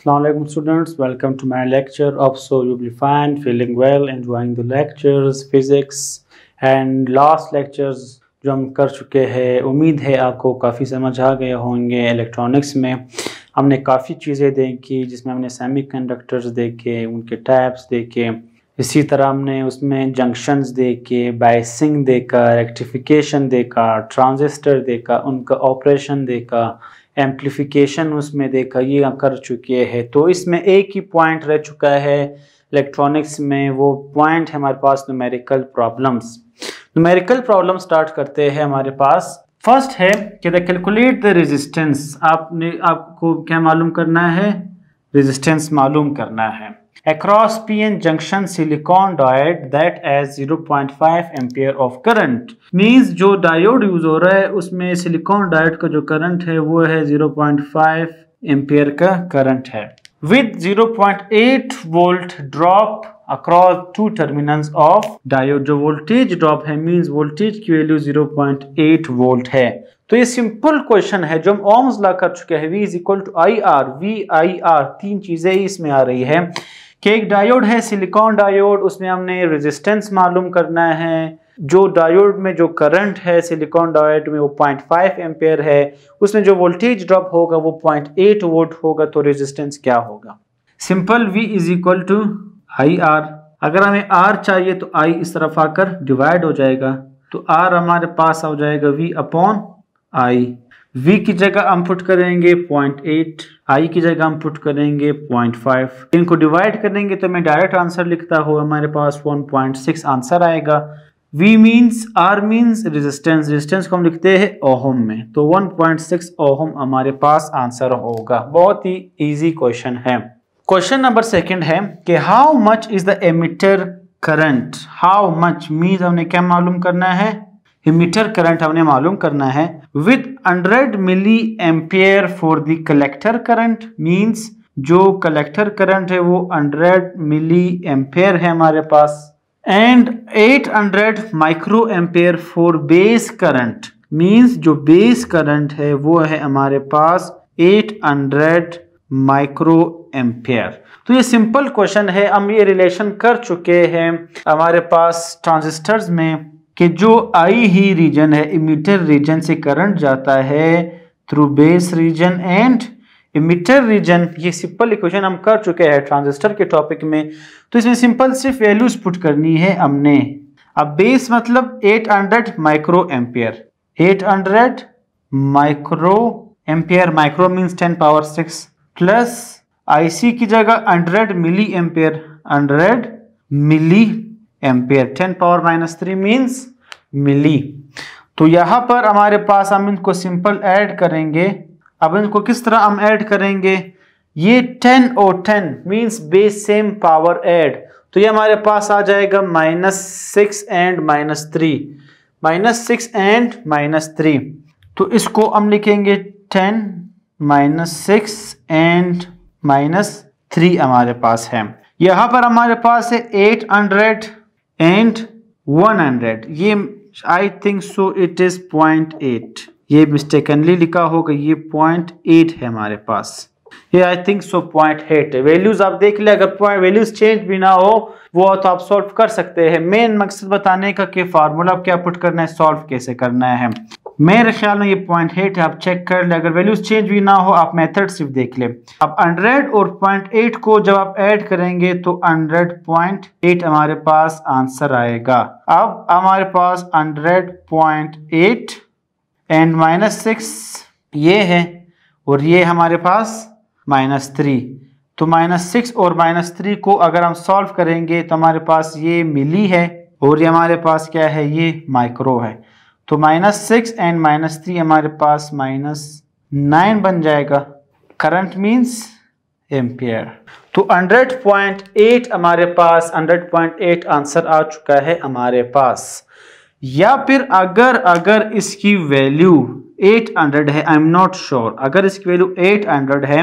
Assalamualaikum students welcome to my lecture of so you'll be fine feeling well enjoying the lectures physics and last lectures जो हम कर चुके हैं उम्मीद है आपको काफ़ी समझ आ गए होंगे इलेक्ट्रॉनिक्स में हमने काफ़ी चीज़ें देखी जिसमें हमने सेमी कंडक्टर्स देखे उनके टाइप्स देखे इसी तरह हमने उसमें जंक्शंस देखे बाइसिंग देखा रेक्टिफिकेशन देखा ट्रांजिस्टर देखा उनका ऑपरेशन देखा एम्पलीफिकेशन उसमें देखा ये कर चुके हैं तो इसमें एक ही पॉइंट रह चुका है इलेक्ट्रॉनिक्स में वो पॉइंट है हमारे पास numerical problems numerical problem start करते हैं हमारे पास फर्स्ट है कि द कैलकुलेट द रेजिस्टेंस आपने आपको क्या मालूम करना है रेजिस्टेंस मालूम करना है Across PN junction silicon diode that has 0.5 ampere of current means जो डायोड यूज हो रहा है उसमें सिलिकॉन diode का जो करंट है वो है 0.5 एम्पियर का करंट है with 0.8 volt drop across two terminals of diode जो वोल्टेज ड्रॉप है means वोल्टेज की वैल्यू 0.8 वोल्ट है तो ये सिंपल क्वेश्चन है जो हम ओम्स ला कर चुके हैं V is equal to I R V I R तीन चीजें इसमें आ रही है कि एक डायोड है सिलिकॉन डायोड उसमें हमने रेजिस्टेंस मालूम करना है जो डायोड में जो करंट है सिलिकॉन डायोड में वो 0.5 फाइव एम्पेयर है उसमें जो वोल्टेज ड्रॉप होगा वो 0.8 एट वोल्ट होगा तो रेजिस्टेंस क्या होगा simple V is equal to I R अगर हमें R चाहिए तो I इस तरफ आकर डिवाइड हो जाएगा तो R हमारे पास आ जाएगा V अपॉन आई V की जगह हम पुट करेंगे पॉइंट एट आई की जगह हम पुट करेंगे पॉइंट फाइव इनको डिवाइड करेंगे तो मैं डायरेक्ट आंसर लिखता हूँ हमारे पास वन पॉइंट सिक्स आंसर आएगा V means R means resistance resistance को हम लिखते हैं ओहम में तो 1.6 ओहम हमारे पास आंसर होगा बहुत ही इजी क्वेश्चन है क्वेश्चन नंबर सेकंड है कि how much is the emitter current how much means हमने क्या मालूम करना है मीटर करंट हमने मालूम करना है with 100 milli ampere for the collector current means जो कलेक्टर करंट है वो 100 मिली एम्पियर है हमारे पास and 800 micro ampere for base current means जो बेस करंट है वो है हमारे पास 800 माइक्रो एम्पेयर तो ये सिंपल क्वेश्चन है हम ये रिलेशन कर चुके हैं हमारे पास ट्रांजिस्टर्स में कि जो आई ही रीजन है इमिटर रीजन से करंट जाता है through base region and emitter region ये सिंपल इक्वेशन हम कर चुके हैं ट्रांजिस्टर के टॉपिक में तो इसमें सिंपल सिर्फ वैल्यूज पुट करनी है हमने अब बेस मतलब 800 micro ampere 800 micro ampere micro means 10 power 6 plus IC की जगह 100 milli ampere 100 milli ampere ten power minus three means milli तो यहाँ पर हमारे पास हम इनको सिंपल ऐड करेंगे अब इनको किस तरह हम ऐड करेंगे ये टेन और ten means base same power add तो ये हमारे पास आ जाएगा minus six and minus three minus six and minus three तो इसको हम लिखेंगे ten minus six and minus three हमारे पास है यहाँ पर हमारे पास है एट हंड्रेड एंड 100 ये I think so it is point eight ये मिस्टेकनली लिखा होगा ये पॉइंट एट है हमारे पास ये I think so point eight है वैल्यूज आप देख ले अगर पॉइंट वैल्यूज चेंज भी ना हो वो तो आप सॉल्व कर सकते हैं मेन मकसद बताने का कि फार्मूला क्या पुट करना है सॉल्व कैसे करना है मेरे ख्याल में ये पॉइंट एट आप चेक कर ले अगर वैल्यूज चेंज भी ना हो आप मेथड सिर्फ देख ले अब हंड्रेड और पॉइंट एट को जब आप ऐड करेंगे तो हंड्रेड पॉइंट एट हमारे पास आंसर आएगा अब हमारे पास hundred point eight and minus six ये है और ये हमारे पास माइनस थ्री तो माइनस सिक्स और माइनस थ्री को अगर हम सॉल्व करेंगे तो हमारे पास ये मिली है और ये हमारे पास क्या है ये माइक्रो है तो minus six and minus three हमारे पास माइनस नाइन बन जाएगा करंट मीन्स एम्पियर तो 100.8 हमारे पास 100.8 आंसर आ चुका है हमारे पास या फिर अगर अगर इसकी वैल्यू 800 है आई एम नॉट श्योर अगर इसकी वैल्यू 800 है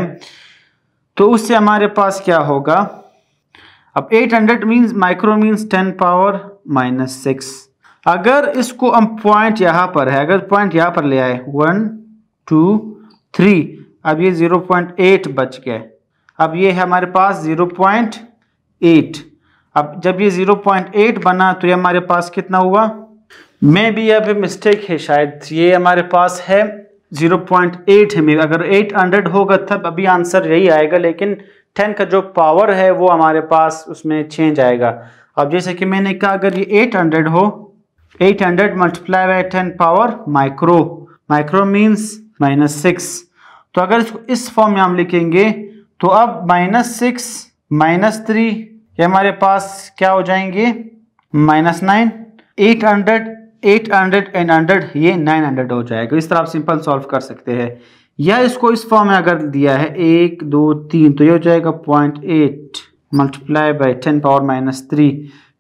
तो उससे हमारे पास क्या होगा अब 800 means micro means 10 power minus six अगर इसको हम पॉइंट यहाँ पर है अगर पॉइंट यहाँ पर ले आए वन टू थ्री अब ये ज़ीरो पॉइंट एट बच गए अब ये है हमारे पास ज़ीरो पॉइंट एट अब जब ये ज़ीरो पॉइंट एट बना तो ये हमारे पास कितना हुआ मे भी यहाँ मिस्टेक है शायद ये हमारे पास है ज़ीरो पॉइंट एट है मे अगर एट हंड्रेड होगा तब अभी आंसर यही आएगा लेकिन टेन का जो पावर है वो हमारे पास उसमें चेंज आएगा अब जैसे कि मैंने कहा अगर ये एट हंड्रेड हो eight hundred multiply by ten power micro micro means minus six तो अगर इसको इस फॉर्म में हम लिखेंगे तो अब माइनस सिक्स माइनस थ्री ये हमारे पास क्या हो जाएंगे minus nine eight hundred eight hundred and hundred ये नाइन हंड्रेड हो जाएगा इस तरह आप सिंपल सॉल्व कर सकते हैं या इसको इस फॉर्म में अगर दिया है एक दो तीन तो ये हो जाएगा point eight multiply by ten power minus three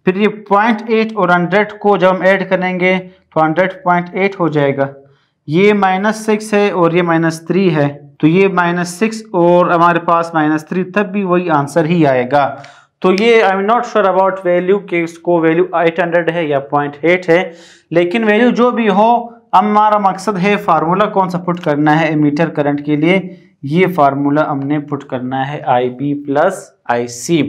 फिर ये पॉइंट एट और हंड्रेड को जब हम ऐड करेंगे तो हंड्रेड पॉइंट एट हो जाएगा ये माइनस सिक्स है और ये माइनस थ्री है तो ये माइनस सिक्स और हमारे पास माइनस थ्री तब भी वही आंसर ही आएगा तो ये I am not sure about value कि इसको वैल्यू एट हंड्रेड है या पॉइंट एट है लेकिन वैल्यू जो भी हो हमारा मकसद है फार्मूला कौन सा पुट करना है एमीटर करंट के लिए ये फार्मूला हमने पुट करना है आई बी प्लस आई सी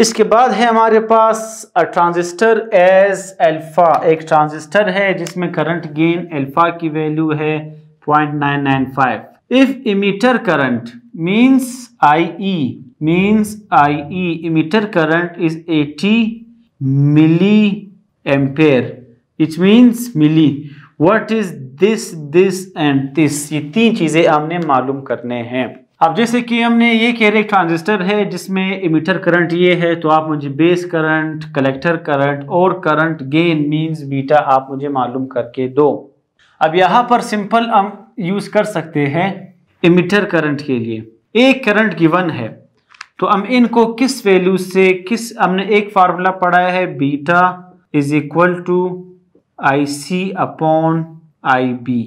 इसके बाद है हमारे पास अ ट्रांजिस्टर एज अल्फा एक ट्रांजिस्टर है जिसमें करंट गेन अल्फा की वैल्यू है 0.995 if emitter current means IE means IE emitter current is 80 milli ampere it means milli what is this this and this ये तीन चीजें हमने मालूम करने हैं अब जैसे कि हमने ये कह रहे ट्रांजिस्टर है जिसमें इमीटर करंट ये है तो आप मुझे बेस करंट कलेक्टर करंट और करंट गेन मींस बीटा आप मुझे मालूम करके दो अब यहाँ पर सिंपल हम यूज़ कर सकते हैं इमीटर करंट के लिए एक करंट गिवन है तो हम इनको किस वैल्यू से किस हमने एक फार्मूला पढ़ाया है beta is equal to I C upon I B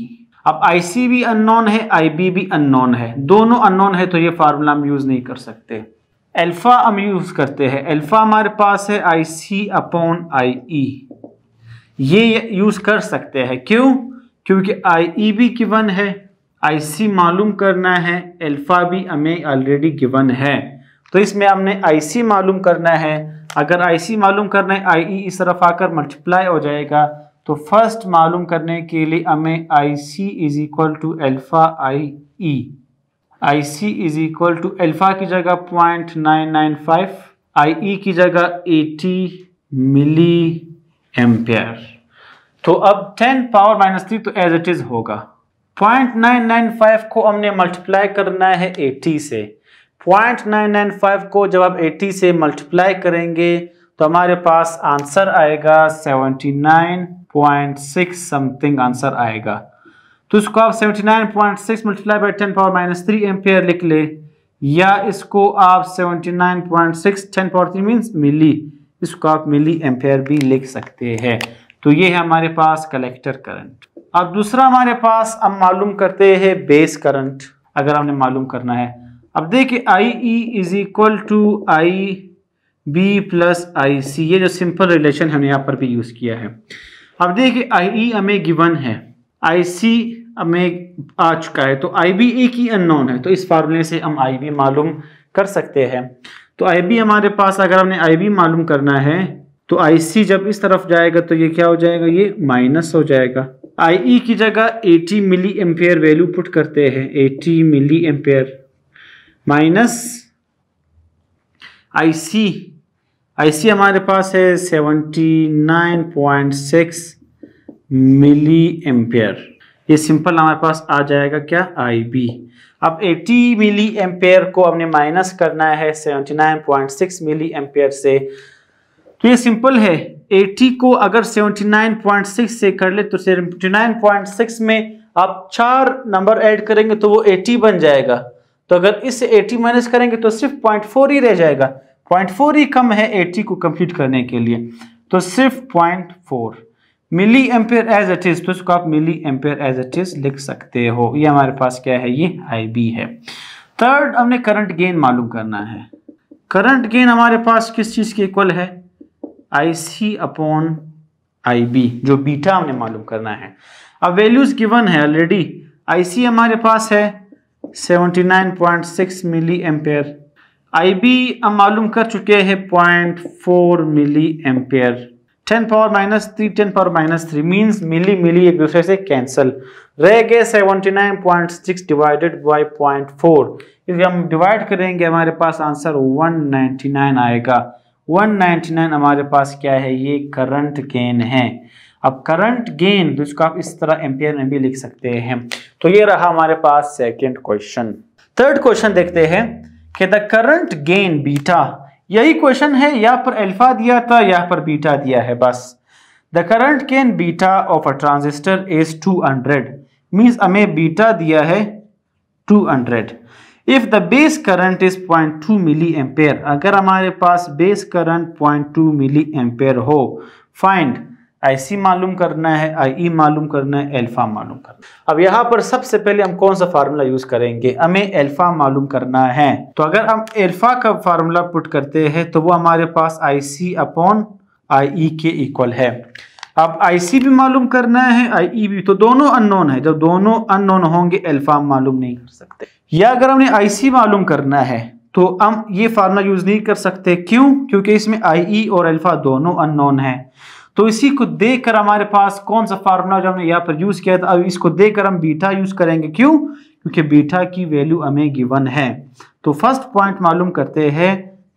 अब आई सी भी अननोन है आई बी भी अननोन है दोनों अननोन है तो ये फार्मूला हम यूज़ नहीं कर सकते अल्फ़ा हम यूज़ करते हैं अल्फ़ा हमारे पास है आई सी अपॉन आई ई ये यूज़ कर सकते हैं क्यों क्योंकि आई ई e भी गिवन है आई सी मालूम करना है अल्फ़ा भी हमें ऑलरेडी गिवन है तो इसमें हमने आई सी मालूम करना है अगर आई सी मालूम करना है आई ई e इस तरफ आकर मल्टीप्लाई हो जाएगा तो फर्स्ट मालूम करने के लिए हमें I C is equal to alpha I E I C is equal to alpha की जगह point nine nine five I E की जगह एटी मिली एम्पेयर तो अब टेन पावर माइनस थ्री तो एज इट इज़ होगा पॉइंट नाइन नाइन फाइव को हमने मल्टीप्लाई करना है एटी से पॉइंट नाइन नाइन फाइव को जब आप एटी से मल्टीप्लाई करेंगे तो हमारे पास आंसर आएगा seventy nine point six something answer आएगा तो इसको आप seventy nine point six multiply by ten power minus three ampere लिख ले या इसको आप seventy nine point six ten power three means milli इसको आप मिली एम्पेयर भी लिख सकते हैं तो ये है हमारे पास कलेक्टर करंट अब दूसरा हमारे पास अब मालूम करते हैं बेस करंट अगर हमने मालूम करना है अब देखिए I E is equal to I B plus I C ये जो सिंपल रिलेशन हमने यहाँ पर भी यूज़ किया है अब देखिए आई ई हमें गिवन है आई सी हमें आ चुका है तो आई बी एक ही अननोन है तो इस फार्मूले से हम आई बी मालूम कर सकते हैं तो आई बी हमारे पास अगर हमने आई बी मालूम करना है तो आई सी जब इस तरफ जाएगा तो ये क्या हो जाएगा ये माइनस हो जाएगा आई ई e की जगह 80 मिली एम्पेयर वैल्यू पुट करते हैं 80 milli ampere minus I C IC हमारे पास है 79.6 मिली एम्पेयर ये सिंपल हमारे पास आ जाएगा क्या आईबी अब 80 मिली एम्पेयर को हमने माइनस करना है 79.6 मिली एम्पेयर से तो ये सिंपल है 80 को अगर 79.6 से कर ले तो 79.6 में आप चार नंबर ऐड करेंगे तो वो 80 बन जाएगा तो अगर इससे 80 माइनस करेंगे तो सिर्फ 0.4 ही रह जाएगा पॉइंट फोर ही कम है एट्टी को कंप्लीट करने के लिए तो सिर्फ point four milli ampere as it is तो इसको आप milli ampere as it is लिख सकते हो ये हमारे पास क्या है ये आई बी है थर्ड हमने करंट गेन मालूम करना है करंट गेन हमारे पास किस चीज़ के इक्वल है I C upon I B जो बीटा हमने मालूम करना है अब वैल्यूज गिवन है ऑलरेडी आई सी हमारे पास है six milli ampere I B हम मालूम कर चुके हैं point four milli ampere ten power minus three ten power minus three means milli milli एक दूसरे से कैंसल रह गए seventy nine point six divided by point four यदि हम डिवाइड करेंगे हमारे पास आंसर वन नाइन्टी नाइन आएगा वन नाइन्टी नाइन हमारे पास क्या है ये करंट गेन है अब करंट गेन जिसको आप इस तरह एम्पेयर में भी लिख सकते हैं तो ये रहा हमारे पास सेकेंड क्वेश्चन थर्ड क्वेश्चन देखते हैं कि द करंट गेन बीटा यही क्वेश्चन है यहां पर अल्फा दिया था यहां पर बीटा दिया है बस the current gain beta of a transistor is 200 hundred means हमें बीटा दिया है 200 hundred if the base current is 0.2 milli ampere अगर हमारे पास बेस करंट 0.2 मिली एम्पेयर हो फाइंड आईसी मालूम करना है आई ई मालूम करना है एल्फ़ा मालूम करना है अब यहाँ पर सबसे पहले हम कौन सा फार्मूला यूज़ करेंगे हमें एल्फ़ा मालूम करना है तो अगर हम एल्फ़ा का फार्मूला पुट करते हैं तो वो हमारे पास आई सी अपॉन आई ई के इक्वल है अब आई सी भी मालूम करना है आई ई e भी तो दोनों अननोन है जब दोनों अननोन होंगे एल्फ़ा मालूम नहीं कर सकते या अगर हमने आई सी मालूम करना है तो हम ये फार्मूला यूज़ नहीं कर सकते क्यों क्योंकि इसमें आई ई e और एल्फा दोनों अननोन है तो इसी को देखकर हमारे पास कौन सा फार्मूला जो हमने यहाँ पर यूज़ किया था अब इसको देखकर हम बीटा यूज़ करेंगे क्यों क्योंकि बीटा की वैल्यू हमें गिवन है तो फर्स्ट पॉइंट मालूम करते हैं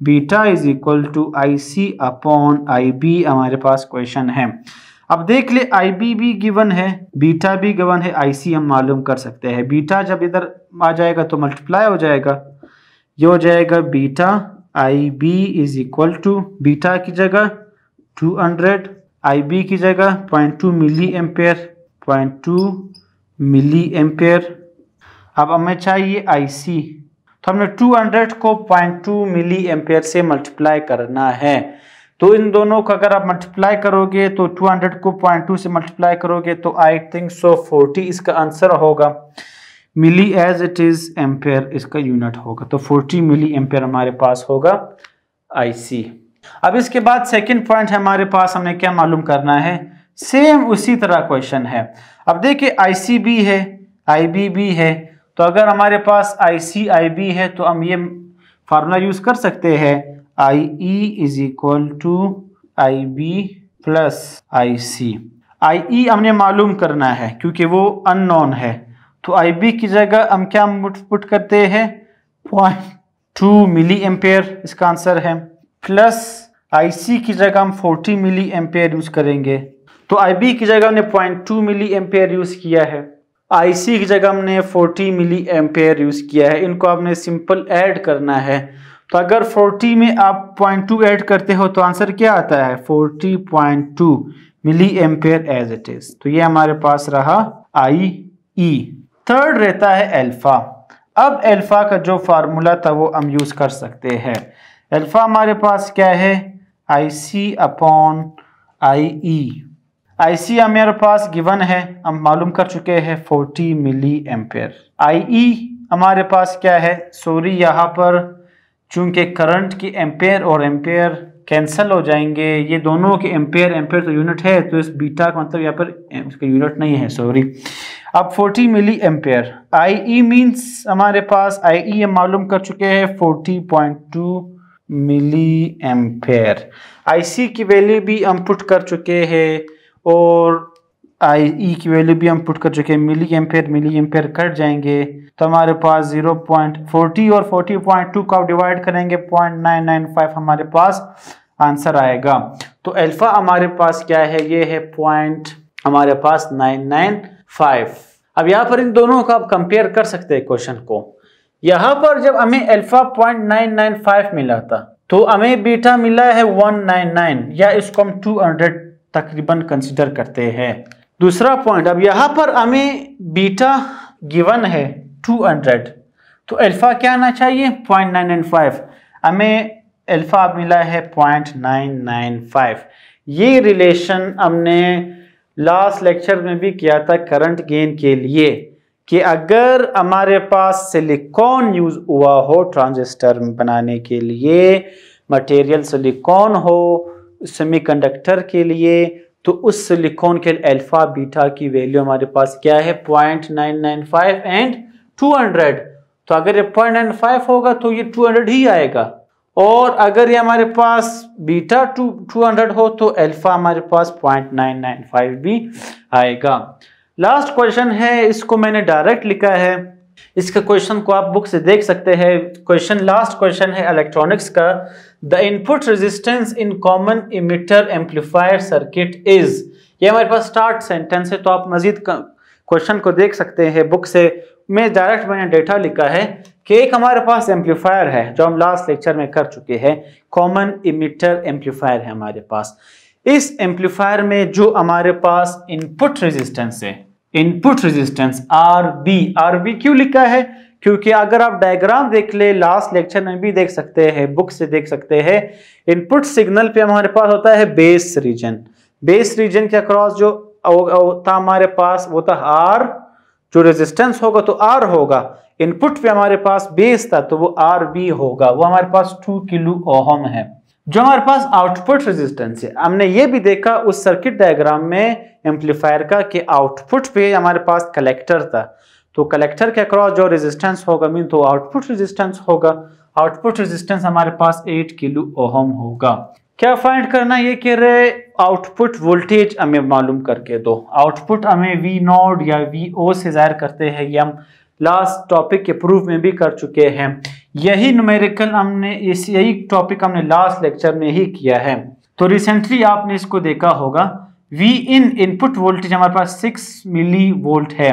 beta is equal to I C upon I B हमारे पास क्वेश्चन है अब देख ले आई बी भी गिवन है बीटा भी गिवन है आई सी हम मालूम कर सकते हैं बीटा जब इधर आ जाएगा तो मल्टीप्लाई हो जाएगा ये हो जाएगा beta I B is equal to beta की जगह टू हंड्रेड आई की जगह point two milli ampere point two milli ampere अब हमें चाहिए आई तो हमने 200 को पॉइंट टू मिली एम्पेयर से मल्टीप्लाई करना है तो इन दोनों को अगर आप मल्टीप्लाई करोगे तो 200 को पॉइंट टू से मल्टीप्लाई करोगे तो आई थिंक सो फोर्टी इसका आंसर होगा milli as it is ampere इसका यूनिट होगा तो 40 मिली एम्पेयर हमारे पास होगा आईसी अब इसके बाद सेकंड पॉइंट हमारे पास हमें क्या मालूम करना है सेम उसी तरह क्वेश्चन है अब देखिए आईसीबी है आईबीबी है तो अगर हमारे पास आईसीआईबी है तो हम ये फार्मूला यूज़ कर सकते हैं I E is equal to I B plus I C I E हमने मालूम करना है क्योंकि वो अननोन है तो आई बी की जगह हम क्या पुट करते हैं पॉइंट टू मिली एम्पेयर इसका आंसर है प्लस आई की जगह हम 40 मिली एम्पेयर यूज़ करेंगे तो आई की जगह हमने 0.2 मिली एम्पेयर यूज़ किया है आईसी की जगह हमने 40 मिली एम्पेयर यूज़ किया है इनको आपने सिंपल ऐड करना है तो अगर 40 में आप 0.2 ऐड करते हो तो आंसर क्या आता है 40.2 milli ampere as it is तो ये हमारे पास रहा आई ई थर्ड रहता है एल्फा अब एल्फा का जो फार्मूला था वो हम यूज़ कर सकते हैं अल्फ़ा हमारे पास क्या है I C upon I E I C हमारे पास गिवन है हम मालूम कर चुके हैं फोर्टी मिली एम्पेयर आई ई हमारे पास क्या है सॉरी यहाँ पर चूंकि करंट की एम्पेयर और एम्पेयर कैंसल हो जाएंगे ये दोनों के एम्पेयर एम्पेयर तो यूनिट है तो इस बीटा का मतलब यहाँ पर यूनिट नहीं है सॉरी अब 40 मिली एम्पेयर आई ई मीन्स हमारे पास आई ई e हम मालूम कर चुके हैं 40.2 मिली एम्पेयर आईसी की वैल्यू भी हम पुट कर चुके हैं और आई ई e की वैल्यू भी हम पुट कर चुके हैं milli ampere milli ampere cut जाएंगे तो हमारे पास जीरो पॉइंट फोर्टी और फोर्टी पॉइंट टू का डिवाइड करेंगे पॉइंट नाइन नाइन फाइव हमारे पास आंसर आएगा तो अल्फा हमारे पास क्या है ये है पॉइंट हमारे पास नाइन नाइन फाइव अब यहाँ पर इन दोनों का आप कंपेयर कर सकते हैं क्वेश्चन को यहाँ पर जब हमें alpha point nine nine five मिला था तो हमें बीटा मिला है वन नाइन नाइन या इसको हम टू हंड्रेड तकरीबन कंसिडर करते हैं दूसरा पॉइंट अब यहाँ पर हमें बीटा गिवन है टू हंड्रेड तो अल्फ़ा क्या आना चाहिए पॉइंट नाइन नाइन फाइव हमें अल्फ़ा मिला है पॉइंट नाइन नाइन फाइव ये रिलेशन हमने लास्ट लेक्चर में भी किया था करंट गेन के लिए कि अगर हमारे पास सिलिकॉन यूज़ हुआ हो ट्रांजिस्टर बनाने के लिए मटेरियल सिलिकॉन हो सेमीकंडक्टर के लिए तो उस सिलिकॉन के अल्फा बीटा की वैल्यू हमारे पास क्या है point nine nine five and two hundred तो अगर ये पॉइंट नाइन फाइव होगा तो ये टू हंड्रेड ही आएगा और अगर ये हमारे पास बीटा टू टू हंड्रेड हो तो अल्फा हमारे पास पॉइंट नाइन नाइन फाइव भी आएगा लास्ट क्वेश्चन है इसको मैंने डायरेक्ट लिखा है इसका क्वेश्चन को आप बुक से देख सकते हैं क्वेश्चन लास्ट क्वेश्चन है इलेक्ट्रॉनिक्स का the input resistance in common emitter amplifier circuit is ये हमारे पास स्टार्ट सेंटेंस है तो आप मजीद क्वेश्चन को देख सकते हैं बुक से में डायरेक्ट मैंने डेटा लिखा है कि एक हमारे पास एम्पलीफायर है जो हम लास्ट लेक्चर में कर चुके हैं कॉमन इमिटर एम्पलीफायर है हमारे पास इस एम्पलीफायर में जो हमारे पास इनपुट रेजिस्टेंस है input resistance R B R B क्यों लिखा है क्योंकि अगर आप डायग्राम देख ले लास्ट लेक्चर में भी देख सकते हैं बुक से देख सकते हैं इनपुट सिग्नल पे हमारे पास होता है बेस रीजन बेस रीजन के अक्रॉस जो था हमारे पास वो था आर जो रेजिस्टेंस होगा तो आर होगा इनपुट पे हमारे पास बेस था तो वो आर बी होगा वो हमारे पास टू किलो ओहम है जो हमारे पास आउटपुट रेजिस्टेंस है हमने ये भी देखा उस सर्किट डायग्राम में एम्पलीफायर का कि आउटपुट पे हमारे पास कलेक्टर था तो कलेक्टर के अक्रॉस जो रेजिस्टेंस होगा मीन तो आउटपुट रेजिस्टेंस होगा आउटपुट रेजिस्टेंस हमारे पास 8 किलो ओहम होगा क्या फाइंड करना ये कह रहे आउटपुट वोल्टेज हमें मालूम करके दो आउटपुट हमें वी नोड या वी ओ से जाहिर करते हैं ये हम लास्ट टॉपिक के प्रूफ में भी कर चुके हैं यही न्यूमेरिकल हमने इस यही टॉपिक हमने लास्ट लेक्चर में ही किया है तो रिसेंटली आपने इसको देखा होगा वी इन इनपुट वोल्टेज हमारे पास सिक्स मिली वोल्ट है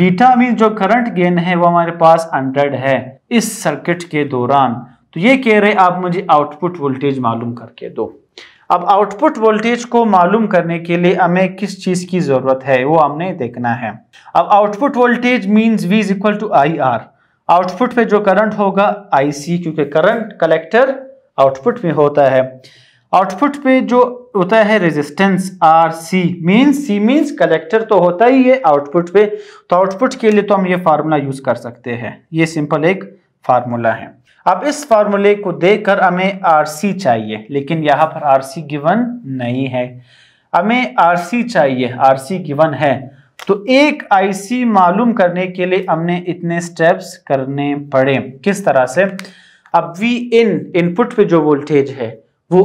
बीटा मीन जो करंट गेन है वो हमारे पास हंड्रेड है इस सर्किट के दौरान तो ये कह रहे आप मुझे आउटपुट वोल्टेज मालूम करके दो अब आउटपुट वोल्टेज को मालूम करने के लिए हमें किस चीज़ की ज़रूरत है वो हमने देखना है अब output voltage means V is equal to I R output में जो करंट होगा आईसी क्योंकि करंट कलेक्टर आउटपुट में होता है आउटपुट पे जो होता है resistance R C means C means collector तो होता ही है आउटपुट पे तो आउटपुट के लिए तो हम ये फार्मूला यूज कर सकते हैं ये सिंपल एक फार्मूला है अब इस फार्मूले को देखकर हमें आर सी चाहिए लेकिन यहाँ पर आर सी गिवन नहीं है हमें आर सी चाहिए आर सी गिवन है तो एक आईसी मालूम करने के लिए हमने इतने स्टेप्स करने पड़े किस तरह से अब वी इन इनपुट पे जो वोल्टेज है वो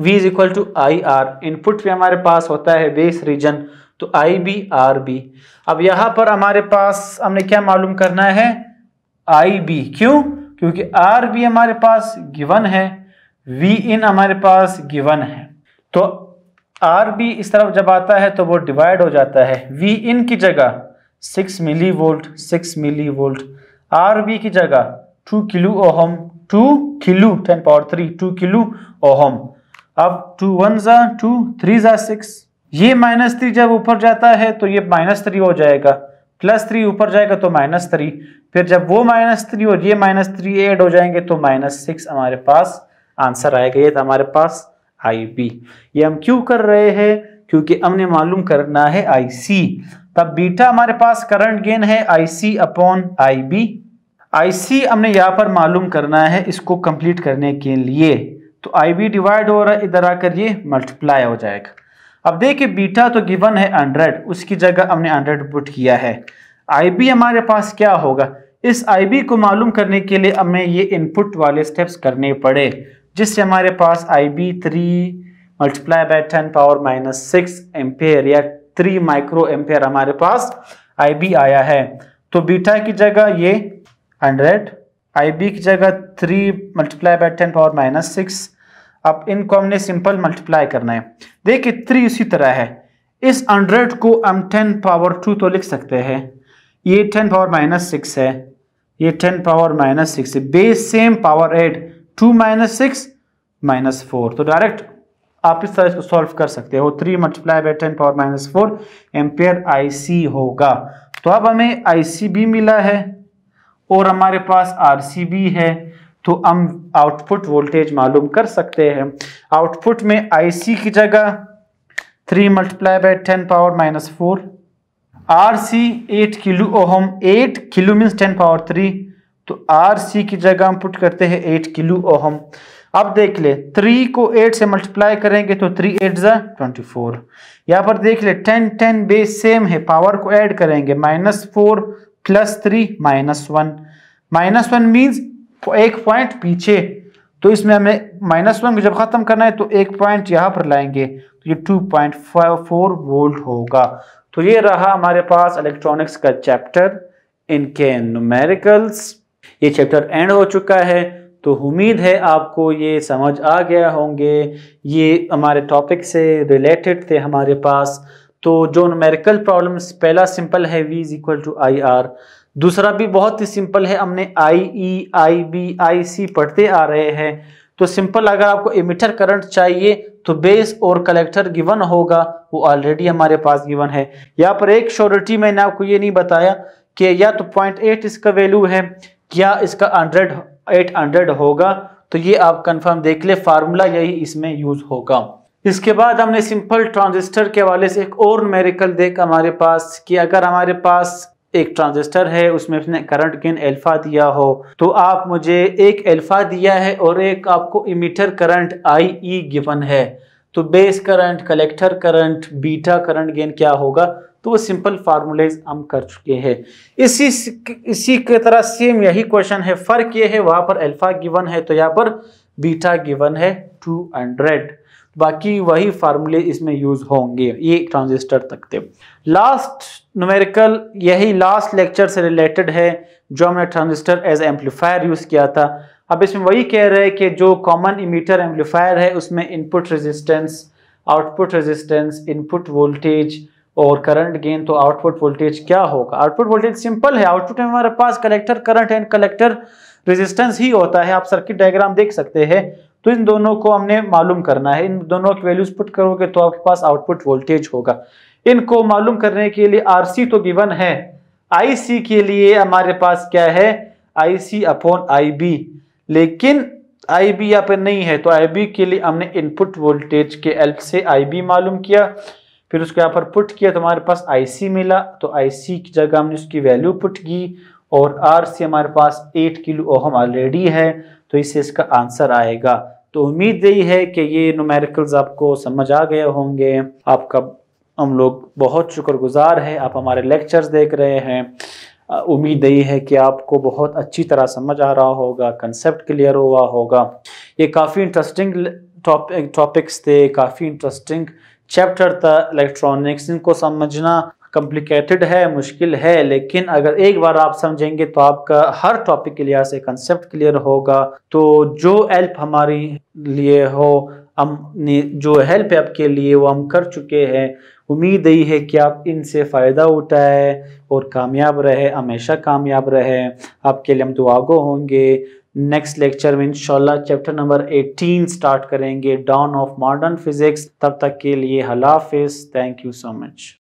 V is equal to I R input पे हमारे पास होता है बेस रीजन तो आई बी आर बी अब यहां पर हमारे पास हमने क्या मालूम करना है आई बी क्यों क्योंकि आर बी हमारे पास गिवन है वी इन हमारे पास गिवन है तो आर बी इस तरफ जब आता है तो वो डिवाइड हो जाता है वी इन की जगह six milli volt six milli volt R B की जगह two kilo ohm two kilo ten power three two kilo ohm अब टू वन ज़ा टू थ्री ज़ा सिक्स ये माइनस थ्री जब ऊपर जाता है तो ये माइनस थ्री हो जाएगा प्लस थ्री ऊपर जाएगा तो माइनस थ्री फिर जब वो माइनस थ्री और ये माइनस थ्री एड हो जाएंगे तो माइनस सिक्स हमारे पास आंसर आएगा ये था हमारे पास आई ये हम क्यों कर रहे हैं क्योंकि हमने मालूम करना है आई सी तब बीटा हमारे पास करंट गेन है I C upon I B I सी हमने यहाँ पर मालूम करना है इसको कंप्लीट करने के लिए तो आई बी डिवाइड हो रहा है इधर आकर ये मल्टीप्लाई हो जाएगा अब देखिए बीटा तो गिवन है हंड्रेड उसकी जगह हमने हंड्रेड पुट किया है आई बी हमारे पास क्या होगा इस आई बी को मालूम करने के लिए हमें ये इनपुट वाले स्टेप्स करने पड़े जिससे हमारे पास I B three multiply by ten power minus six ampere या थ्री माइक्रो एम्पेयर हमारे पास आई बी आया है तो बीटा की जगह ये हंड्रेड आई बी की जगह three multiply by ten power minus six अब इनको हमने सिंपल मल्टीप्लाई करना है देखिए थ्री उसी तरह है इस हंड्रेड को हम टेन पावर टू तो लिख सकते हैं ये टेन पावर माइनस सिक्स है ये ten power minus six base same power add two minus six minus four तो डायरेक्ट आप इस तरह इसको सॉल्व कर सकते हो three multiply by ten power minus four ampere I होगा तो अब हमें आई मिला है और हमारे पास आर है तो हम आउटपुट वोल्टेज मालूम कर सकते हैं आउटपुट में आई की जगह three multiply by ten power minus four R C eight kilo ohm eight kilo means ten power three तो आर सी की जगह हम पुट करते हैं एट किलो ओहम अब देख ले थ्री को एट से मल्टीप्लाई करेंगे तो थ्री एट ज़ा ट्वेंटी फोर यहाँ पर देख ले टेन टेन बेस सेम है पावर को ऐड करेंगे minus four plus three minus one minus one means एक पॉइंट पीछे तो इसमें हमें माइनस वन को जब ख़त्म करना है तो एक पॉइंट यहाँ पर लाएंगे तो ये two point five four volt होगा तो ये रहा हमारे पास इलेक्ट्रॉनिक्स का चैप्टर इनके न्यूमेरिकल्स ये चैप्टर एंड हो चुका है तो उम्मीद है आपको ये समझ आ गया होंगे ये हमारे टॉपिक से रिलेटेड थे हमारे पास तो जो न्यूमेरिकल प्रॉब्लम्स पहला सिंपल है V is equal to I R दूसरा भी बहुत ही सिंपल है हमने आई ई आई बी आई सी पढ़ते आ रहे हैं तो सिंपल अगर आपको इमिटर करंट चाहिए तो बेस और कलेक्टर गिवन होगा वो ऑलरेडी हमारे पास गिवन है यहाँ पर एक श्योरिटी मैंने आपको ये नहीं बताया कि या तो पॉइंट एट इसका वैल्यू है क्या इसका हंड्रेड एट हंड्रेड होगा तो ये आप कंफर्म देख ले फार्मूला यही इसमें यूज होगा इसके बाद हमने सिंपल ट्रांजिस्टर के हवाले से एक और मेरिकल देख हमारे पास कि अगर हमारे पास एक ट्रांजिस्टर है उसमें उसने करंट गेन अल्फा दिया हो तो आप मुझे एक अल्फा दिया है और एक आपको emitter current I E given है तो base current collector current beta current gain क्या होगा तो वो सिंपल फार्मूलेज हम कर चुके हैं इसी इसी के तरह सेम यही क्वेश्चन है फ़र्क ये है वहाँ पर अल्फ़ा गिवन है तो यहाँ पर बीटा गिवन है टू हंड्रेड बाकी वही फार्मूले इसमें यूज़ होंगे ये ट्रांजिस्टर तक थे लास्ट नुमेरिकल यही लास्ट लेक्चर से रिलेटेड है जो हमने ट्रांजिस्टर एज एम्पलीफायर यूज़ किया था अब इसमें वही कह रहे हैं कि जो कॉमन इमीटर एम्पलीफायर है उसमें input resistance output resistance input voltage और करंट गेन तो आउटपुट वोल्टेज क्या होगा आउटपुट वोल्टेज सिंपल है आउटपुट में हमारे पास collector current and collector resistance ही होता है आप सर्किट डायग्राम देख सकते हैं तो इन दोनों को हमने मालूम करना है इन दोनों की वैल्यूज पुट करोगे तो आपके पास आउटपुट वोल्टेज होगा इनको मालूम करने के लिए आरसी तो गिवन है आईसी के लिए हमारे पास क्या है आईसी अपॉन आईबी लेकिन आई बी यहाँ पर नहीं है तो आईबी के लिए हमने इनपुट वोल्टेज के एल्प से आईबी मालूम किया फिर उसके यहाँ पर पुट किया तो हमारे पास आई मिला तो आई की जगह हमने उसकी वैल्यू पुट की और आर सी हमारे पास 8 किलो ओहम ऑलरेडी है तो इससे इसका आंसर आएगा तो उम्मीद यही है कि ये नोमेरिकल्स आपको समझ आ गए होंगे आपका हम लोग बहुत शुक्रगुजार है आप हमारे लेक्चर्स देख रहे हैं उम्मीद यही है कि आपको बहुत अच्छी तरह समझ आ रहा होगा कंसेप्ट क्लियर हुआ होगा ये काफ़ी इंटरेस्टिंग टॉपिक टॉपिक्स थे काफ़ी इंटरेस्टिंग चैप्टर था इलेक्ट्रॉनिक्स इनको समझना कॉम्प्लिकेटेड है मुश्किल है लेकिन अगर एक बार आप समझेंगे तो आपका हर टॉपिक के लिहाज से कंसेप्ट क्लियर होगा तो जो हेल्प हमारी लिए हो हम जो हेल्प है आपके लिए वो हम कर चुके हैं उम्मीद यही है कि आप इनसे फ़ायदा उठाए और कामयाब रहे हमेशा कामयाब रहे आपके लिए हम दुआगो होंगे नेक्स्ट लेक्चर में इंशाल्लाह चैप्टर नंबर 18 स्टार्ट करेंगे डाउन ऑफ मॉडर्न फिजिक्स तब तक के लिए हलाफिज थैंक यू सो मच